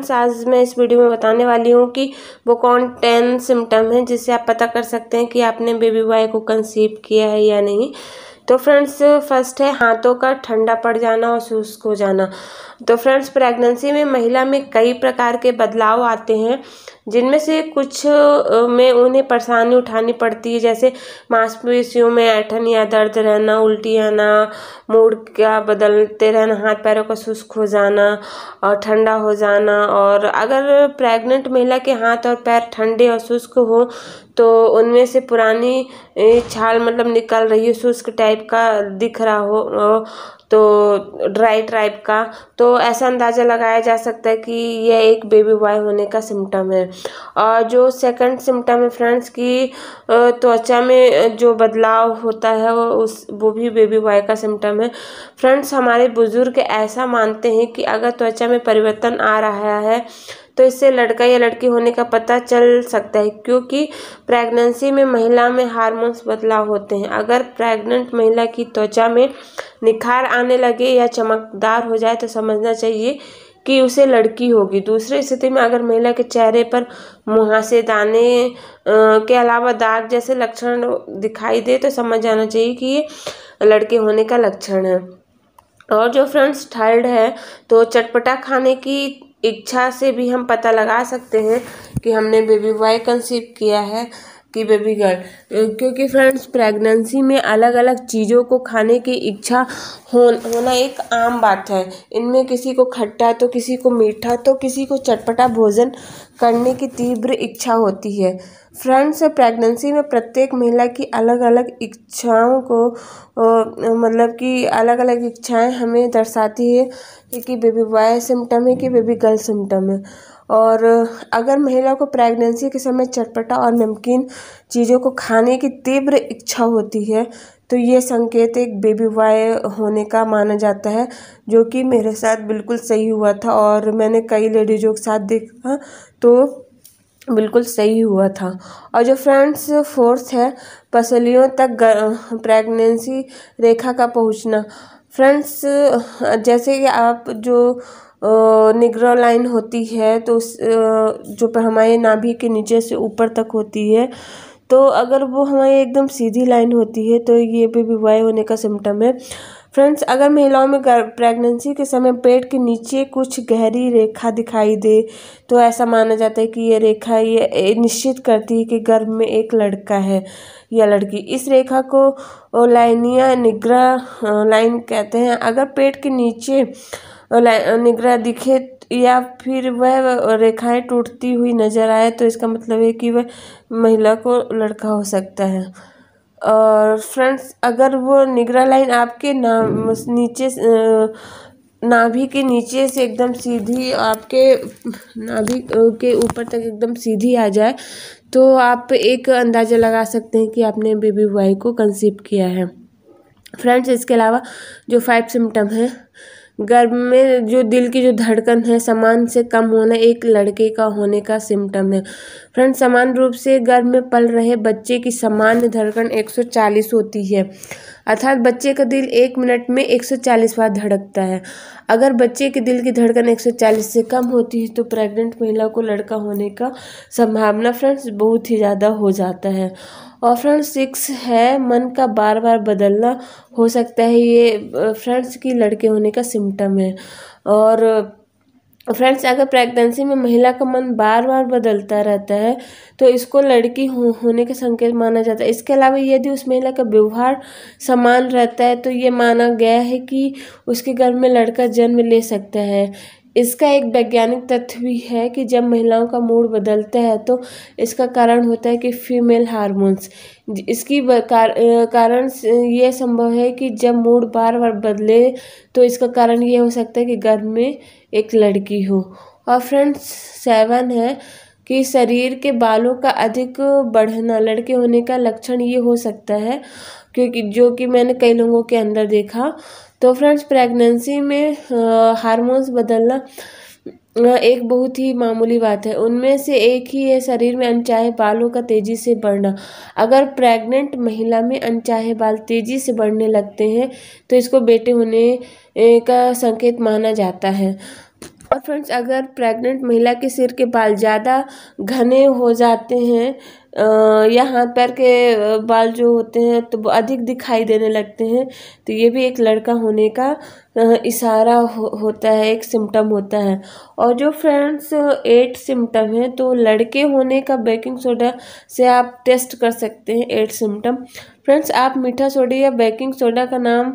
friends आज मैं इस वीडियो में बताने वाली हूँ कि वो कौन टेन सिम्टम है जिससे आप पता कर सकते हैं कि आपने बेबी बॉय को कंसीव किया है या नहीं तो फ्रेंड्स फर्स्ट है हाथों का ठंडा पड़ जाना और शुष्क हो जाना तो फ्रेंड्स प्रेगनेंसी में महिला में कई प्रकार के बदलाव आते हैं जिनमें से कुछ में उन्हें परेशानी उठानी पड़ती है जैसे मांसपेशियों में ऐठन या दर्द रहना उल्टी आना मूड का बदलते रहना हाथ पैरों का शुष्क हो जाना और ठंडा हो जाना और अगर प्रेग्नेंट महिला के हाथ और पैर ठंडे और शुष्क हो तो उनमें से पुरानी छाल मतलब निकल रही हो शुष्क टाइप का दिख रहा हो तो ड्राई टाइप का तो ऐसा अंदाज़ा लगाया जा सकता है कि यह एक बेबी बॉय होने का सिम्टम है और जो सेकंड सिम्टम है फ्रेंड्स की त्वचा में जो बदलाव होता है वो उस वो भी बेबी बॉय का सिम्टम है फ्रेंड्स हमारे बुज़ुर्ग ऐसा मानते हैं कि अगर त्वचा में परिवर्तन आ रहा है तो इससे लड़का या लड़की होने का पता चल सकता है क्योंकि प्रेगनेंसी में महिला में हार्मोन्स बदलाव होते हैं अगर प्रेग्नेंट महिला की त्वचा में निखार आने लगे या चमकदार हो जाए तो समझना चाहिए कि उसे लड़की होगी दूसरी स्थिति में अगर महिला के चेहरे पर मुहासे दाने के अलावा दाग जैसे लक्षण दिखाई दे तो समझ जाना चाहिए कि ये लड़के होने का लक्षण है और जो फ्रेंड्स थर्ड है तो चटपटा खाने की इच्छा से भी हम पता लगा सकते हैं कि हमने बेबी बॉय कंसीव किया है की बेबी गर्ल क्योंकि फ्रेंड्स प्रेगनेंसी में अलग अलग चीज़ों को खाने की इच्छा हो होना एक आम बात है इनमें किसी को खट्टा तो किसी को मीठा तो किसी को चटपटा भोजन करने की तीव्र इच्छा होती है फ्रेंड्स प्रेगनेंसी में प्रत्येक महिला की अलग अलग इच्छाओं को ओ, मतलब कि अलग अलग इच्छाएं हमें दर्शाती है कि बेबी बॉय सिम्टम है कि बेबी गर्ल सिम्टम है और अगर महिला को प्रेगनेंसी के समय चटपटा और नमकीन चीज़ों को खाने की तीव्र इच्छा होती है तो ये संकेत एक बेबी बॉय होने का माना जाता है जो कि मेरे साथ बिल्कुल सही हुआ था और मैंने कई लेडीज़ों के साथ देखा तो बिल्कुल सही हुआ था और जो फ्रेंड्स फोर्स है पसलियों तक प्रेगनेंसी रेखा का पहुंचना फ्रेंड्स जैसे कि आप जो निगरा लाइन होती है तो उस जो पर हमारे नाभि के नीचे से ऊपर तक होती है तो अगर वो हमारी एकदम सीधी लाइन होती है तो ये भी बेबीवाई होने का सिम्टम है फ्रेंड्स अगर महिलाओं में प्रेगनेंसी के समय पेट के नीचे कुछ गहरी रेखा दिखाई दे तो ऐसा माना जाता है कि ये रेखा ये निश्चित करती है कि गर्भ में एक लड़का है या लड़की इस रेखा को लाइनिया निग्रा लाइन कहते हैं अगर पेट के नीचे निगरा दिखे या फिर वह रेखाएं टूटती हुई नजर आए तो इसका मतलब है कि वह महिला को लड़का हो सकता है और फ्रेंड्स अगर वो निगरा लाइन आपके नाम नीचे नाभि के नीचे से एकदम सीधी आपके नाभि के ऊपर तक एकदम सीधी आ जाए तो आप एक अंदाज़ा लगा सकते हैं कि आपने बेबी बॉय को कंसीव किया है फ्रेंड्स इसके अलावा जो फाइव सिम्टम हैं गर्भ में जो दिल की जो धड़कन है समान से कम होना एक लड़के का होने का सिम्टम है फ्रेंड समान रूप से गर्भ में पल रहे बच्चे की सामान्य धड़कन 140 होती है अर्थात बच्चे का दिल एक मिनट में 140 बार धड़कता है अगर बच्चे के दिल की धड़कन 140 से कम होती है तो प्रेग्नेंट महिला को लड़का होने का संभावना फ्रेंड्स बहुत ही ज़्यादा हो जाता है और फ्रेंड्स सिक्स है मन का बार बार बदलना हो सकता है ये फ्रेंड्स की लड़के होने का सिम्टम है और फ्रेंड्स अगर प्रेगनेंसी में महिला का मन बार बार बदलता रहता है तो इसको लड़की हो, होने के संकेत माना जाता है इसके अलावा यदि उस महिला का व्यवहार समान रहता है तो ये माना गया है कि उसके घर में लड़का जन्म ले सकता है इसका एक वैज्ञानिक तथ्य भी है कि जब महिलाओं का मूड बदलता है तो इसका कारण होता है कि फीमेल हार्मोन्स इसकी कार, कारण ये संभव है कि जब मूड बार बार बदले तो इसका कारण ये हो सकता है कि गर्भ में एक लड़की हो और फ्रेंड्स सेवन है कि शरीर के बालों का अधिक बढ़ना लड़के होने का लक्षण ये हो सकता है क्योंकि जो कि मैंने कई लोगों के अंदर देखा तो फ्रेंड्स प्रेगनेंसी में हार्मोन्स बदलना एक बहुत ही मामूली बात है उनमें से एक ही है शरीर में अनचाहे बालों का तेज़ी से बढ़ना अगर प्रेग्नेंट महिला में अनचाहे बाल तेज़ी से बढ़ने लगते हैं तो इसको बेटे होने का संकेत माना जाता है और फ्रेंड्स अगर प्रेग्नेंट महिला के सिर के बाल ज़्यादा घने हो जाते हैं या हाथ पैर के बाल जो होते हैं तो वो अधिक दिखाई देने लगते हैं तो ये भी एक लड़का होने का इशारा हो होता है एक सिम्टम होता है और जो फ्रेंड्स एट सिम्टम है तो लड़के होने का बेकिंग सोडा से आप टेस्ट कर सकते हैं एट सिम्टम फ्रेंड्स आप मीठा सोडा या बेकिंग सोडा का नाम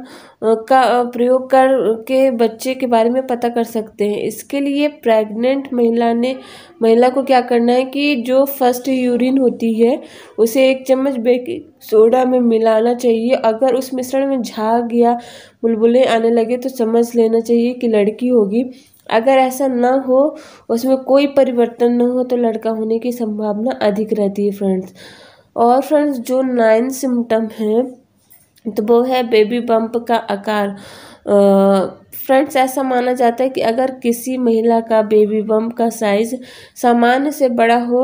का प्रयोग कर के बच्चे के बारे में पता कर सकते हैं इसके लिए प्रेग्नेंट महिला ने महिला को क्या करना है कि जो फर्स्ट यूरिन होती है उसे एक चम्मच बेकिंग सोडा में मिलाना चाहिए अगर उस मिश्रण में झाग या बुलबुलें आने लगे तो समझ लेना चाहिए कि लड़की होगी अगर ऐसा ना हो उसमें कोई परिवर्तन ना हो तो लड़का होने की संभावना अधिक रहती है फ्रेंड्स और फ्रेंड्स जो नाइन सिम्टम हैं तो वो है बेबी बम्प का आकार फ्रेंड्स ऐसा माना जाता है कि अगर किसी महिला का बेबी बम्प का साइज सामान्य से बड़ा हो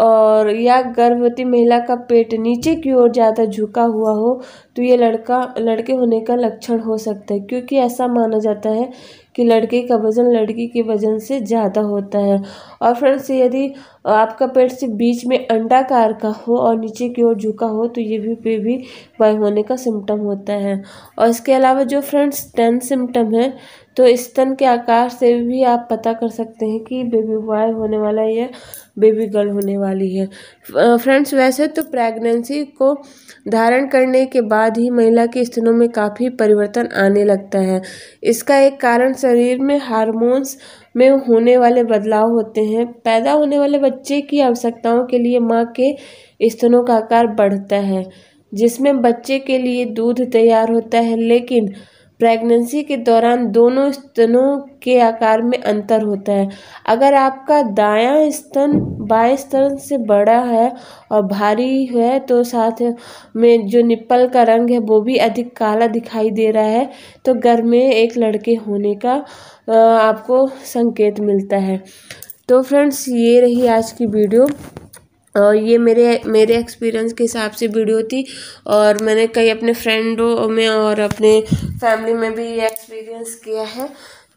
और या गर्भवती महिला का पेट नीचे की ओर ज़्यादा झुका हुआ हो तो ये लड़का लड़के होने का लक्षण हो सकता है क्योंकि ऐसा माना जाता है कि लड़के का वज़न लड़की के वज़न से ज़्यादा होता है और फ्रेंड्स यदि आपका पेट से बीच में अंडाकार का हो और नीचे की ओर झुका हो तो ये भी पे भी बाय होने का सिम्टम होता है और इसके अलावा जो फ्रेंड्स टेन सिम्टम है तो स्तन के आकार से भी आप पता कर सकते हैं कि बेबी बॉय होने वाला है या बेबी गर्ल होने वाली है फ्रेंड्स वैसे तो प्रेगनेंसी को धारण करने के बाद ही महिला के स्तनों में काफ़ी परिवर्तन आने लगता है इसका एक कारण शरीर में हार्मोन्स में होने वाले बदलाव होते हैं पैदा होने वाले बच्चे की आवश्यकताओं के लिए माँ के स्तनों का आकार बढ़ता है जिसमें बच्चे के लिए दूध तैयार होता है लेकिन प्रेगनेंसी के दौरान दोनों स्तनों के आकार में अंतर होता है अगर आपका दायां स्तन बाएं स्तन से बड़ा है और भारी है तो साथ में जो निप्पल का रंग है वो भी अधिक काला दिखाई दे रहा है तो घर में एक लड़के होने का आपको संकेत मिलता है तो फ्रेंड्स ये रही आज की वीडियो और ये मेरे मेरे एक्सपीरियंस के हिसाब से वीडियो थी और मैंने कई अपने फ्रेंडों में और अपने फैमिली में भी ये एक्सपीरियंस किया है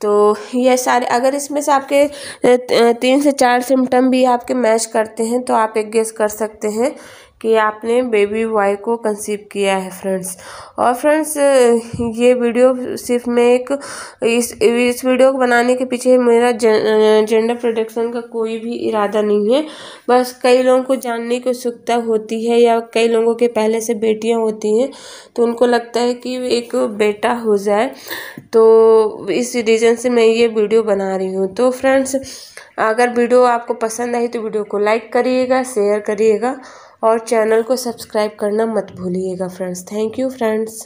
तो ये सारे अगर इसमें से आपके तीन से चार सिम्टम भी आपके मैच करते हैं तो आप एक गेस कर सकते हैं कि आपने बेबी बॉय को कंसीव किया है फ्रेंड्स और फ्रेंड्स ये वीडियो सिर्फ मैं एक इस इस वीडियो को बनाने के पीछे मेरा जेंडर प्रोडक्शन का कोई भी इरादा नहीं है बस कई लोगों को जानने की उत्सुकता होती है या कई लोगों के पहले से बेटियां होती हैं तो उनको लगता है कि एक बेटा हो जाए तो इस रीज़न से मैं ये वीडियो बना रही हूँ तो फ्रेंड्स अगर वीडियो आपको पसंद आई तो वीडियो को लाइक करिएगा शेयर करिएगा और चैनल को सब्सक्राइब करना मत भूलिएगा फ्रेंड्स थैंक यू फ्रेंड्स